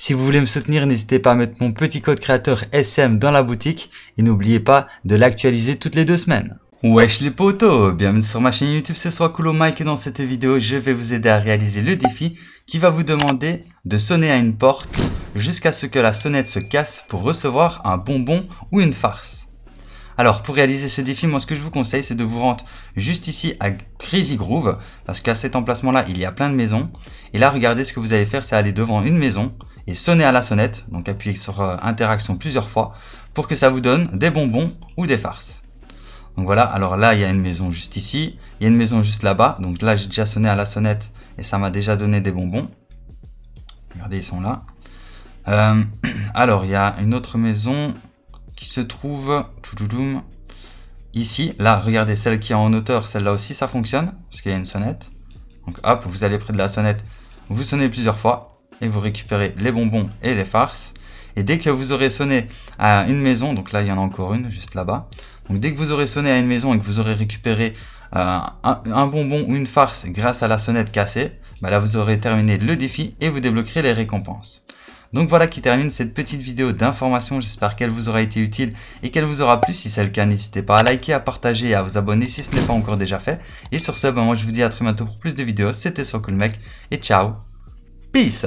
Si vous voulez me soutenir, n'hésitez pas à mettre mon petit code créateur SM dans la boutique et n'oubliez pas de l'actualiser toutes les deux semaines. Wesh les potos, bienvenue sur ma chaîne YouTube, c'est soit Mike et dans cette vidéo je vais vous aider à réaliser le défi qui va vous demander de sonner à une porte jusqu'à ce que la sonnette se casse pour recevoir un bonbon ou une farce. Alors pour réaliser ce défi, moi ce que je vous conseille c'est de vous rendre juste ici à Crazy Groove parce qu'à cet emplacement là il y a plein de maisons et là regardez ce que vous allez faire c'est aller devant une maison et sonnez à la sonnette, donc appuyez sur euh, interaction plusieurs fois, pour que ça vous donne des bonbons ou des farces. Donc voilà, alors là il y a une maison juste ici, il y a une maison juste là-bas, donc là j'ai déjà sonné à la sonnette et ça m'a déjà donné des bonbons. Regardez, ils sont là. Euh, alors il y a une autre maison qui se trouve ici. Là, regardez, celle qui est en hauteur, celle-là aussi, ça fonctionne, parce qu'il y a une sonnette. Donc hop, vous allez près de la sonnette, vous sonnez plusieurs fois, et vous récupérez les bonbons et les farces. Et dès que vous aurez sonné à une maison, donc là il y en a encore une juste là-bas, donc dès que vous aurez sonné à une maison et que vous aurez récupéré euh, un, bonbon ou une farce grâce à la sonnette cassée, bah là vous aurez terminé le défi et vous débloquerez les récompenses. Donc voilà qui termine cette petite vidéo d'information, j'espère qu'elle vous aura été utile et qu'elle vous aura plu. Si c'est le cas, n'hésitez pas à liker, à partager et à vous abonner si ce n'est pas encore déjà fait. Et sur ce, bah moi je vous dis à très bientôt pour plus de vidéos, c'était mec et ciao Peace!